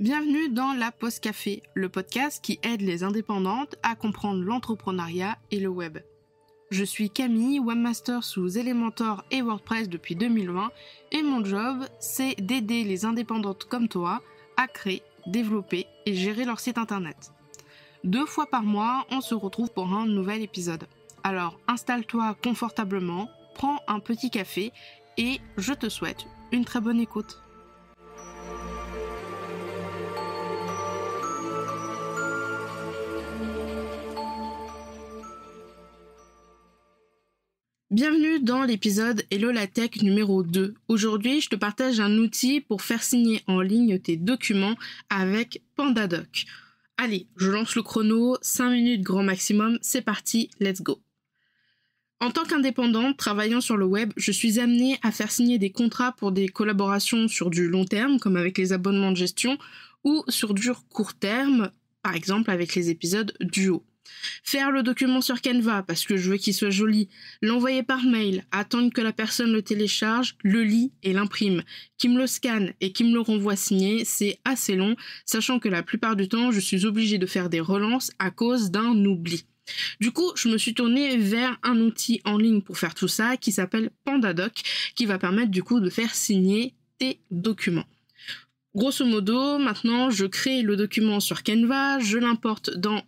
Bienvenue dans La Poste Café, le podcast qui aide les indépendantes à comprendre l'entrepreneuriat et le web. Je suis Camille, webmaster sous Elementor et WordPress depuis 2020 et mon job, c'est d'aider les indépendantes comme toi à créer, développer et gérer leur site internet. Deux fois par mois, on se retrouve pour un nouvel épisode. Alors installe-toi confortablement, prends un petit café et je te souhaite une très bonne écoute. Bienvenue dans l'épisode Hello la Tech numéro 2. Aujourd'hui, je te partage un outil pour faire signer en ligne tes documents avec PandaDoc. Allez, je lance le chrono, 5 minutes grand maximum, c'est parti, let's go. En tant qu'indépendante travaillant sur le web, je suis amenée à faire signer des contrats pour des collaborations sur du long terme, comme avec les abonnements de gestion, ou sur du court terme, par exemple avec les épisodes duo. Faire le document sur Canva parce que je veux qu'il soit joli, l'envoyer par mail, attendre que la personne le télécharge, le lit et l'imprime, qu'il me le scanne et qu'il me le renvoie signé, c'est assez long, sachant que la plupart du temps je suis obligée de faire des relances à cause d'un oubli. Du coup, je me suis tournée vers un outil en ligne pour faire tout ça qui s'appelle PandaDoc, qui va permettre du coup de faire signer tes documents. Grosso modo, maintenant, je crée le document sur Canva, je l'importe dans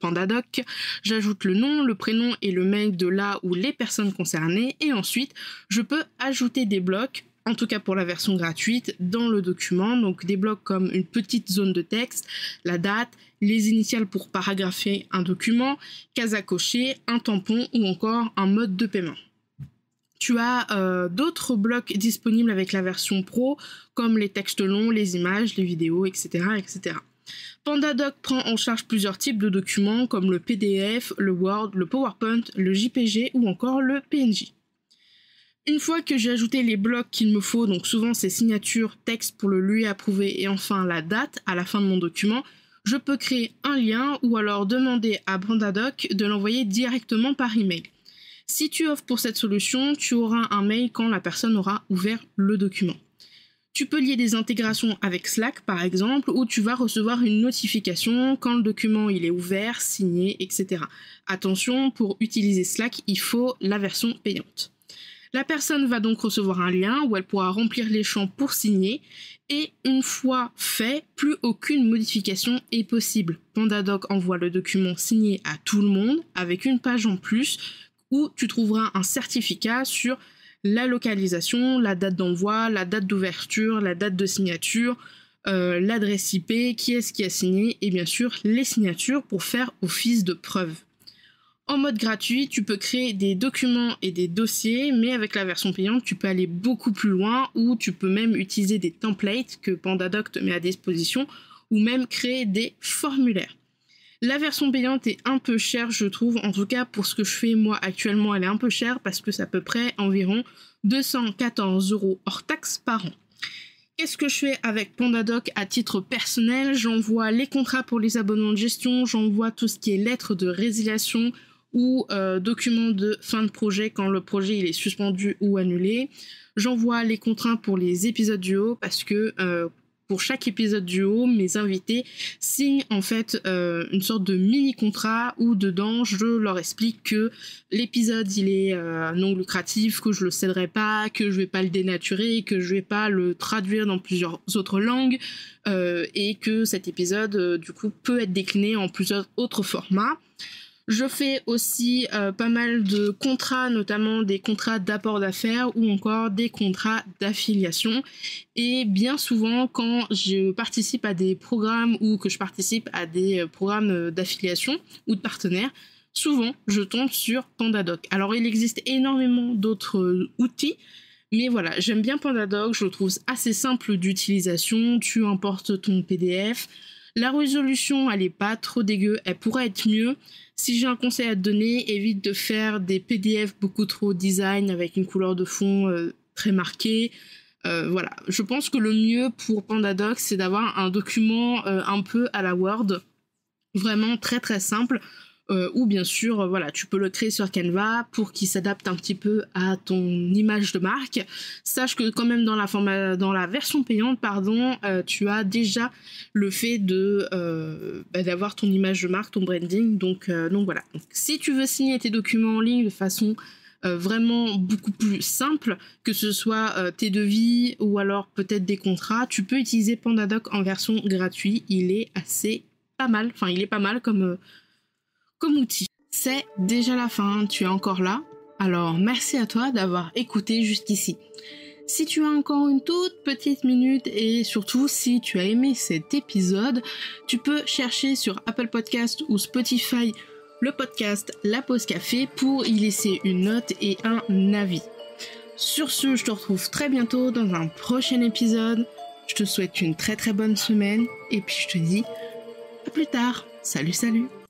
PandaDoc, j'ajoute le nom, le prénom et le mail de là ou les personnes concernées, et ensuite, je peux ajouter des blocs, en tout cas pour la version gratuite, dans le document, donc des blocs comme une petite zone de texte, la date, les initiales pour paragrapher un document, case à cocher, un tampon ou encore un mode de paiement. Tu as euh, d'autres blocs disponibles avec la version pro, comme les textes longs, les images, les vidéos, etc. etc. PandaDoc prend en charge plusieurs types de documents comme le PDF, le Word, le PowerPoint, le JPG ou encore le PNG. Une fois que j'ai ajouté les blocs qu'il me faut, donc souvent c'est signature, texte pour le lui approuver et enfin la date à la fin de mon document, je peux créer un lien ou alors demander à PandaDoc de l'envoyer directement par email. Si tu offres pour cette solution, tu auras un mail quand la personne aura ouvert le document. Tu peux lier des intégrations avec Slack par exemple, où tu vas recevoir une notification quand le document il est ouvert, signé, etc. Attention, pour utiliser Slack, il faut la version payante. La personne va donc recevoir un lien où elle pourra remplir les champs pour signer et une fois fait, plus aucune modification est possible. PandaDoc envoie le document signé à tout le monde avec une page en plus où tu trouveras un certificat sur la localisation, la date d'envoi, la date d'ouverture, la date de signature, euh, l'adresse IP, qui est-ce qui a signé et bien sûr les signatures pour faire office de preuve. En mode gratuit, tu peux créer des documents et des dossiers, mais avec la version payante, tu peux aller beaucoup plus loin ou tu peux même utiliser des templates que Pandadoc te met à disposition ou même créer des formulaires. La version payante est un peu chère, je trouve. En tout cas, pour ce que je fais moi actuellement, elle est un peu chère parce que c'est à peu près environ 214 euros hors taxes par an. Qu'est-ce que je fais avec PandaDoc à titre personnel J'envoie les contrats pour les abonnements de gestion, j'envoie tout ce qui est lettres de résiliation ou euh, documents de fin de projet quand le projet il est suspendu ou annulé. J'envoie les contrats pour les épisodes du haut parce que euh, pour chaque épisode du haut, mes invités signent en fait euh, une sorte de mini contrat où dedans je leur explique que l'épisode il est euh, non lucratif, que je le céderai pas, que je vais pas le dénaturer, que je vais pas le traduire dans plusieurs autres langues euh, et que cet épisode du coup peut être décliné en plusieurs autres formats. Je fais aussi euh, pas mal de contrats, notamment des contrats d'apport d'affaires ou encore des contrats d'affiliation. Et bien souvent, quand je participe à des programmes ou que je participe à des euh, programmes euh, d'affiliation ou de partenaires, souvent je tombe sur PandaDoc. Alors il existe énormément d'autres outils. Mais voilà, j'aime bien PandaDoc, je le trouve assez simple d'utilisation. Tu importes ton PDF, la résolution, elle est pas trop dégueu, elle pourrait être mieux. Si j'ai un conseil à te donner, évite de faire des PDF beaucoup trop design avec une couleur de fond euh, très marquée. Euh, voilà, je pense que le mieux pour Pandadox, c'est d'avoir un document euh, un peu à la Word, vraiment très très simple, euh, ou bien sûr, euh, voilà, tu peux le créer sur Canva pour qu'il s'adapte un petit peu à ton image de marque. Sache que quand même dans la, dans la version payante, pardon, euh, tu as déjà le fait de bah, d'avoir ton image de marque, ton branding. Donc, donc voilà. si tu veux signer tes documents en ligne de façon vraiment beaucoup plus simple, que ce soit tes devis ou alors peut-être des contrats. Tu peux utiliser PandaDoc en version gratuite, il est assez pas mal, enfin il est pas mal comme, outil. C'est déjà la fin, tu es encore là, alors merci à toi d'avoir écouté jusqu'ici. Si tu as encore une toute petite minute et surtout si tu as aimé cet épisode, tu peux chercher sur Apple Podcast ou Spotify le podcast La Pause Café pour y laisser une note et un avis. Sur ce, je te retrouve très bientôt dans un prochain épisode. Je te souhaite une très très bonne semaine et puis je te dis à plus tard. Salut salut